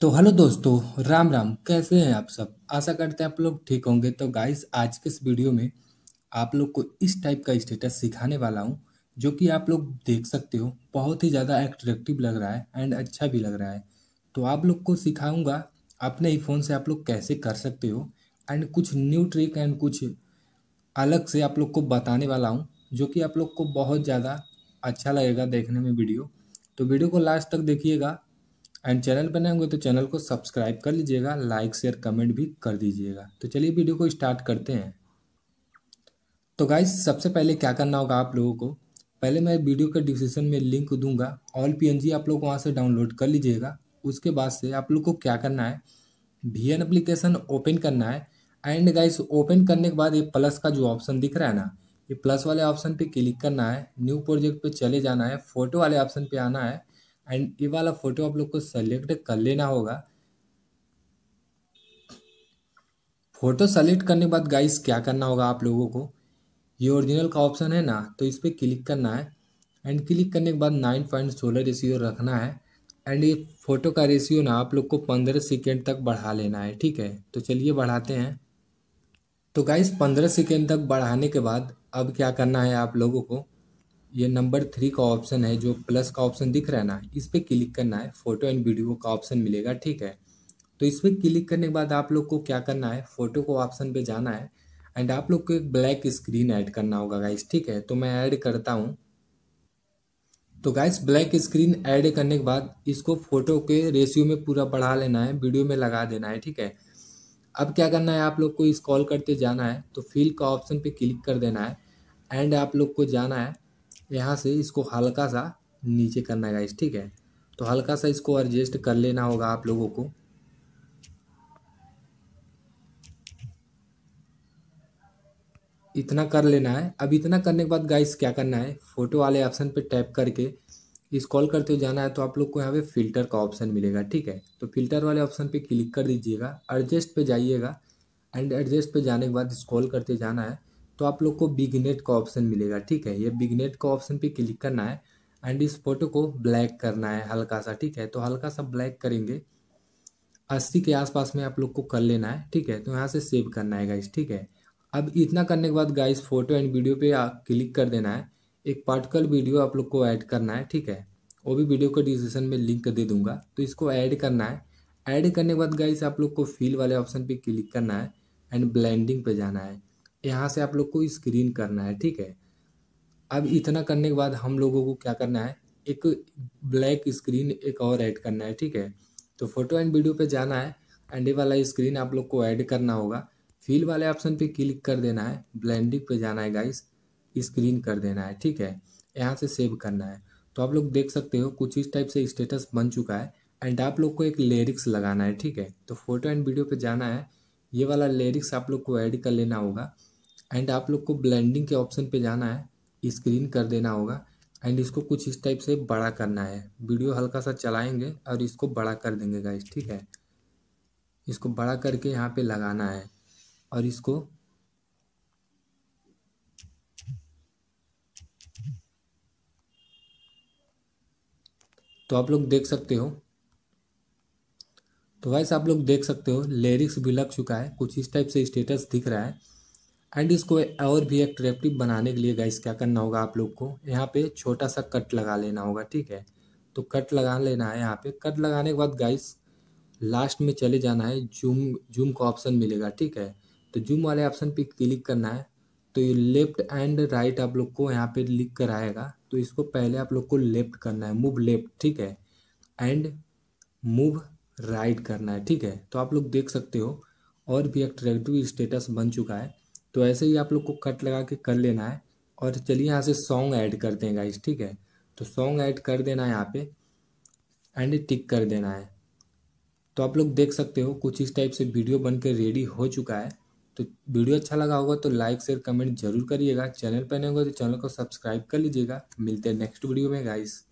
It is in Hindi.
तो हेलो दोस्तों राम राम कैसे हैं आप सब आशा करते हैं आप लोग ठीक होंगे तो गाइस आज के इस वीडियो में आप लोग को इस टाइप का स्टेटस सिखाने वाला हूं जो कि आप लोग देख सकते हो बहुत ही ज़्यादा एट्रैक्टिव लग रहा है एंड अच्छा भी लग रहा है तो आप लोग को सिखाऊंगा अपने ही फ़ोन से आप लोग कैसे कर सकते हो एंड कुछ न्यू ट्रिक एंड कुछ अलग से आप लोग को बताने वाला हूँ जो कि आप लोग को बहुत ज़्यादा अच्छा लगेगा देखने में वीडियो तो वीडियो को लास्ट तक देखिएगा एंड चैनल पर नए होंगे तो चैनल को सब्सक्राइब कर लीजिएगा लाइक शेयर कमेंट भी कर दीजिएगा तो चलिए वीडियो को स्टार्ट करते हैं तो गाइज सबसे पहले क्या करना होगा आप लोगों को पहले मैं वीडियो के डिस्क्रिप्शन में लिंक दूंगा ऑल पीएनजी आप लोग वहाँ से डाउनलोड कर लीजिएगा उसके बाद से आप लोग को क्या करना है वी एन अप्लीकेशन ओपन करना है एंड गाइस ओपन करने के बाद ये प्लस का जो ऑप्शन दिख रहा है ना ये प्लस वाले ऑप्शन पे क्लिक करना है न्यू प्रोजेक्ट पे चले जाना है फ़ोटो वाले ऑप्शन पे आना है एंड ये वाला फ़ोटो आप लोग को सेलेक्ट कर लेना होगा फ़ोटो सेलेक्ट करने के बाद गाइस क्या करना होगा आप लोगों को ये ओरिजिनल का ऑप्शन है ना तो इस पर क्लिक करना है एंड क्लिक करने के बाद नाइन पॉइंट सोलह रेशियो रखना है एंड ये फ़ोटो का रेशियो ना आप लोग को पंद्रह सेकेंड तक बढ़ा लेना है ठीक है तो चलिए बढ़ाते हैं तो गाइस पंद्रह सेकेंड तक बढ़ाने के बाद अब क्या करना है आप लोगों को ये नंबर थ्री का ऑप्शन है जो प्लस का ऑप्शन दिख रहा है ना इस पर क्लिक करना है फ़ोटो एंड वीडियो का ऑप्शन मिलेगा ठीक है तो इस पर क्लिक करने के बाद आप लोग को क्या करना है फ़ोटो को ऑप्शन पे जाना है एंड आप लोग को एक ब्लैक स्क्रीन ऐड करना होगा गाइस ठीक है तो मैं ऐड करता हूँ तो गाइस ब्लैक स्क्रीन ऐड करने के बाद इसको फ़ोटो के रेशियो में पूरा बढ़ा लेना है वीडियो में लगा देना है ठीक है अब क्या करना है आप लोग को इस कॉल करते जाना है तो फिल का ऑप्शन पे क्लिक कर देना है एंड आप लोग को जाना है यहाँ से इसको हल्का सा नीचे करना है गाइस ठीक है तो हल्का सा इसको एडजस्ट कर लेना होगा आप लोगों को इतना कर लेना है अब इतना करने के बाद गाइस क्या करना है फ़ोटो वाले ऑप्शन पे टैप करके स्कॉल करते हुए जाना है तो आप लोग को यहाँ पे फ़िल्टर का ऑप्शन मिलेगा ठीक है तो फिल्टर वाले ऑप्शन पे क्लिक कर दीजिएगा एडजस्ट पे जाइएगा एंड एडजस्ट पे जाने के बाद स्क्रॉल करते जाना है तो आप लोग को बिगनेट का ऑप्शन मिलेगा ठीक है ये बिगनेट का ऑप्शन पे क्लिक करना है एंड इस फोटो को ब्लैक करना है हल्का सा ठीक है तो हल्का सा ब्लैक करेंगे अस्सी के आसपास में आप लोग को कर लेना है ठीक है तो यहाँ से सेव करना है गाइस ठीक है अब इतना करने के बाद गाइस फोटो एंड वीडियो पे आप क्लिक कर देना है एक पार्टिकल वीडियो आप लोग को ऐड करना है ठीक है वो भी वीडियो को डिस्क्रिप्शन में लिंक दे दूंगा तो इसको ऐड करना है ऐड करने के बाद गाइस आप लोग को फील वाले ऑप्शन पे क्लिक करना है एंड ब्लेंडिंग पे जाना है यहाँ से आप लोग को स्क्रीन करना है ठीक है अब इतना करने के बाद हम लोगों को क्या करना है एक ब्लैक स्क्रीन एक और ऐड करना है ठीक है तो फोटो एंड वीडियो पे जाना है एंड वाला स्क्रीन आप लोग को ऐड करना होगा फील वाले ऑप्शन पे क्लिक कर देना है ब्लेंडिंग पे जाना है गाइस स्क्रीन कर देना है ठीक है यहाँ से सेव करना है तो आप लोग देख सकते हो कुछ इस टाइप से स्टेटस बन चुका है एंड आप लोग को एक लिरिक्स लगाना है ठीक है तो फोटो एंड वीडियो पे जाना है ये वाला लिरिक्स आप लोग को ऐड कर लेना होगा एंड आप लोग को ब्लेंडिंग के ऑप्शन पे जाना है स्क्रीन कर देना होगा एंड इसको कुछ इस टाइप से बड़ा करना है वीडियो हल्का सा चलाएंगे और इसको बड़ा कर देंगे गाइस ठीक है इसको बड़ा करके यहाँ पे लगाना है और इसको तो आप लोग देख सकते हो तो वैसे आप लोग देख सकते हो लिरिक्स भी लग चुका है कुछ इस टाइप से स्टेटस दिख रहा है एंड इसको और भी अट्रैक्टिव बनाने के लिए गाइस क्या करना होगा आप लोग को यहाँ पे छोटा सा कट लगा लेना होगा ठीक है तो कट लगा लेना है यहाँ पे कट लगाने के बाद गाइस लास्ट में चले जाना है जूम जूम का ऑप्शन मिलेगा ठीक है तो जूम वाले ऑप्शन पे क्लिक करना है तो ये लेफ्ट एंड राइट आप लोग को यहाँ पे लिख कर आएगा तो इसको पहले आप लोग को लेफ्ट करना है मूव लेफ्ट ठीक है एंड मूव राइट करना है ठीक है तो आप लोग देख सकते हो और भी एट्रैक्टिव स्टेटस बन चुका है तो ऐसे ही आप लोग को कट लगा के कर लेना है और चलिए यहाँ से सॉन्ग ऐड करते हैं गाइस ठीक है तो सॉन्ग ऐड कर देना है यहाँ पे एंड टिक कर देना है तो आप लोग देख सकते हो कुछ इस टाइप से वीडियो बन के रेडी हो चुका है तो वीडियो अच्छा लगा होगा तो लाइक शेयर कमेंट जरूर करिएगा चैनल पर नहीं होगा तो चैनल को सब्सक्राइब कर लीजिएगा मिलते हैं नेक्स्ट वीडियो में गाइस